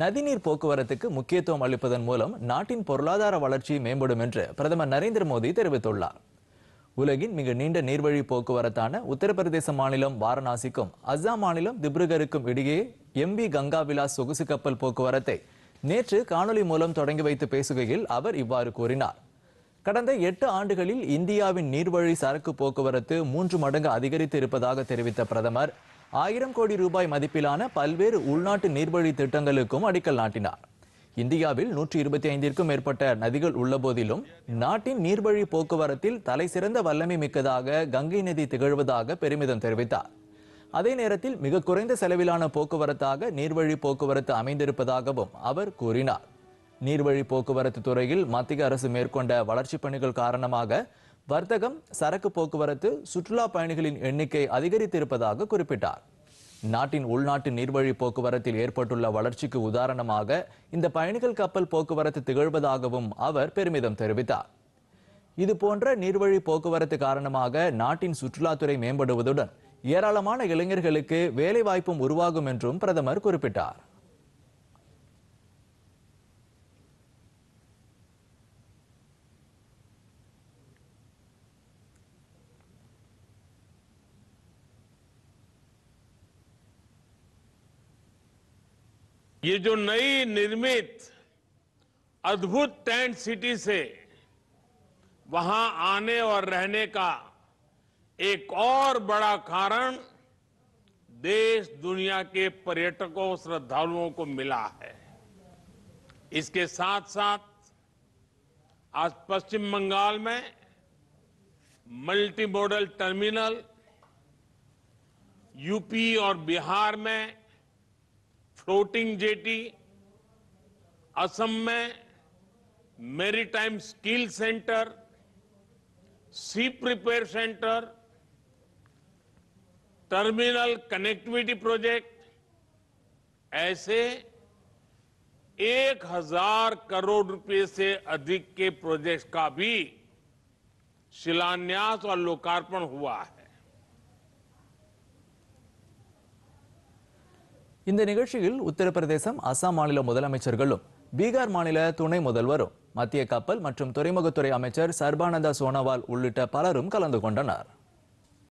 நதிநீர் போக்குவரத்துக்கு முக்கியத்துவம் அளிப்பதன் மூலம் நாட்டின் பொருளாதார வளர்ச்சி மேம்படும் என்று பிரதமர் நரேந்திர மோடி தெரிவித்துள்ளார் உலகின் மிக நீண்ட நீர்வழி போக்குவரத்தான உத்தரப்பிரதேச மாநிலம் வாரணாசிக்கும் அஸ்ஸாம் மாநிலம் திப்ருகருக்கும் இடையே எம்பி கங்கா விலாஸ் சொகுசு கப்பல் போக்குவரத்தை நேற்று காணொலி மூலம் தொடங்கி வைத்து பேசுகையில் அவர் இவ்வாறு கூறினார் கடந்த எட்டு ஆண்டுகளில் இந்தியாவின் நீர்வழி சரக்கு போக்குவரத்து மூன்று மடங்கு அதிகரித்து இருப்பதாக தெரிவித்த பிரதமர் ஆயிரம் கோடி ரூபாய் மதிப்பிலான பல்வேறு உள்நாட்டு நீர்வழி திட்டங்களுக்கும் அடிக்கல் நாட்டினார் இந்தியாவில் நூற்றி இருபத்தி ஐந்திற்கும் மேற்பட்ட நதிகள் உள்ள போதிலும் நாட்டின் நீர்வழி போக்குவரத்தில் தலை சிறந்த வல்லமை மிக்கதாக கங்கை நதி திகழ்வதாக பெருமிதம் தெரிவித்தார் அதே நேரத்தில் மிக குறைந்த செலவிலான போக்குவரத்தாக நீர்வழி போக்குவரத்து அமைந்திருப்பதாகவும் அவர் கூறினார் நீர்வழி போக்குவரத்து துறையில் மத்திய அரசு மேற்கொண்ட வளர்ச்சிப் பணிகள் காரணமாக வர்த்தகம் சரக்கு போக்குவரத்து சுற்றுலா பயணிகளின் எண்ணிக்கை அதிகரித்திருப்பதாக குறிப்பிட்டார் நாட்டின் உள்நாட்டு நீர்வழி போக்குவரத்தில் ஏற்பட்டுள்ள வளர்ச்சிக்கு உதாரணமாக இந்த பயணிகள் கப்பல் போக்குவரத்து திகழ்வதாகவும் அவர் பெருமிதம் தெரிவித்தார் இதுபோன்ற நீர்வழி போக்குவரத்து காரணமாக நாட்டின் சுற்றுலாத்துறை மேம்படுவதுடன் ஏராளமான இளைஞர்களுக்கு வேலைவாய்ப்பும் உருவாகும் என்றும் பிரதமர் குறிப்பிட்டார் ये जो नई निर्मित अद्भुत टेंट सिटी से वहां आने और रहने का एक और बड़ा कारण देश दुनिया के पर्यटकों श्रद्धालुओं को मिला है इसके साथ साथ आज पश्चिम बंगाल में मल्टी मॉडल टर्मिनल यूपी और बिहार में फ्लोटिंग जेटी असम में मेरीटाइम स्किल सेंटर सी prepare centre terminal connectivity project ऐसे एक हजार करोड़ रुपए से अधिक के प्रोजेक्ट का भी शिलान्यास और लोकार्पण हुआ है இந்த நிகழ்ச்சியில் உத்தரப்பிரதேசம் அசாம் மாநில முதலமைச்சர்களும் பீகார் மாநில துணை முதல்வரும் மத்திய கப்பல் மற்றும் துறைமுகத்துறை அமைச்சர் சர்பானந்தா சோனோவால் உள்ளிட்ட பலரும் கலந்து கொண்டனர்